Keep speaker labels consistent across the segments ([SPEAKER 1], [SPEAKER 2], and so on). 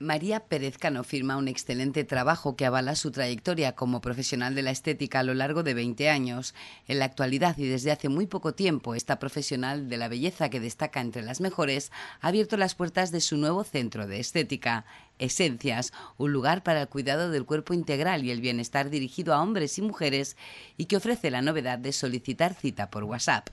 [SPEAKER 1] María Pérez Cano firma un excelente trabajo que avala su trayectoria como profesional de la estética a lo largo de 20 años. En la actualidad y desde hace muy poco tiempo, esta profesional de la belleza que destaca entre las mejores ha abierto las puertas de su nuevo centro de estética, Esencias, un lugar para el cuidado del cuerpo integral y el bienestar dirigido a hombres y mujeres y que ofrece la novedad de solicitar cita por WhatsApp.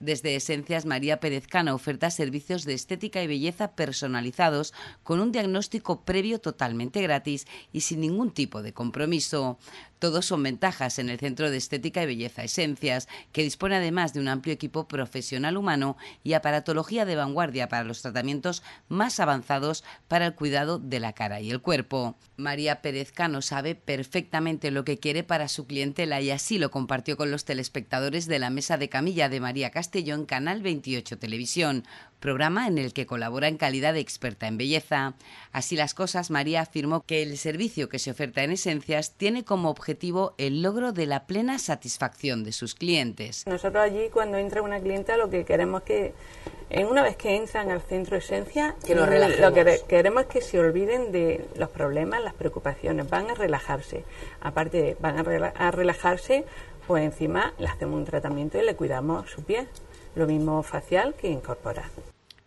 [SPEAKER 1] Desde Esencias María Pérez oferta servicios de estética y belleza personalizados con un diagnóstico previo totalmente gratis y sin ningún tipo de compromiso. Todos son ventajas en el Centro de Estética y Belleza Esencias, que dispone además de un amplio equipo profesional humano y aparatología de vanguardia para los tratamientos más avanzados para el cuidado de la cara y el cuerpo. María Pérez Cano sabe perfectamente lo que quiere para su clientela y así lo compartió con los telespectadores de la mesa de camilla de María yo en Canal 28 Televisión, programa en el que colabora en calidad de experta en belleza. Así las cosas, María afirmó que el servicio que se oferta en Esencias tiene como objetivo el logro de la plena satisfacción de sus clientes.
[SPEAKER 2] Nosotros allí cuando entra una clienta lo que queremos es que una vez que entran al centro Esencia, que lo, lo que queremos es que se olviden de los problemas, las preocupaciones, van a relajarse. Aparte, van a relajarse pues encima le hacemos un tratamiento y le cuidamos su piel, lo mismo facial que incorpora".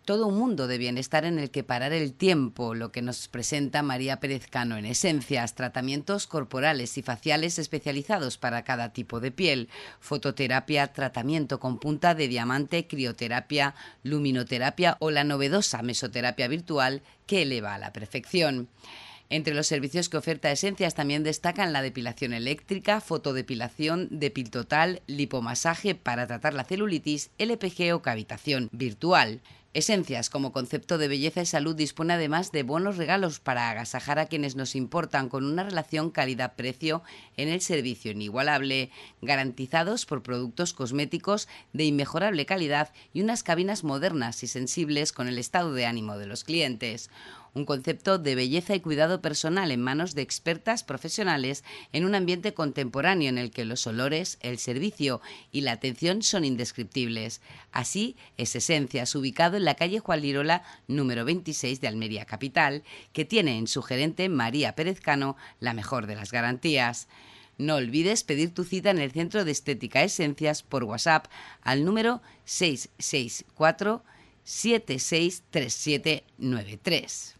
[SPEAKER 2] Todo un mundo de bienestar en el que parar el
[SPEAKER 1] tiempo, lo que nos presenta María Pérez en esencias, tratamientos corporales y faciales especializados para cada tipo de piel, fototerapia, tratamiento con punta de diamante, crioterapia, luminoterapia o la novedosa mesoterapia virtual que eleva a la perfección. Entre los servicios que oferta Esencias también destacan la depilación eléctrica, fotodepilación, depil total, lipomasaje para tratar la celulitis, LPG o cavitación virtual. Esencias como concepto de belleza y salud dispone además de buenos regalos para agasajar a quienes nos importan con una relación calidad-precio en el servicio inigualable, garantizados por productos cosméticos de inmejorable calidad y unas cabinas modernas y sensibles con el estado de ánimo de los clientes un concepto de belleza y cuidado personal en manos de expertas profesionales en un ambiente contemporáneo en el que los olores, el servicio y la atención son indescriptibles. Así es Esencias, ubicado en la calle Juan Lirola, número 26 de Almería Capital, que tiene en su gerente María Pérez la mejor de las garantías. No olvides pedir tu cita en el Centro de Estética Esencias por WhatsApp al número 664 763793.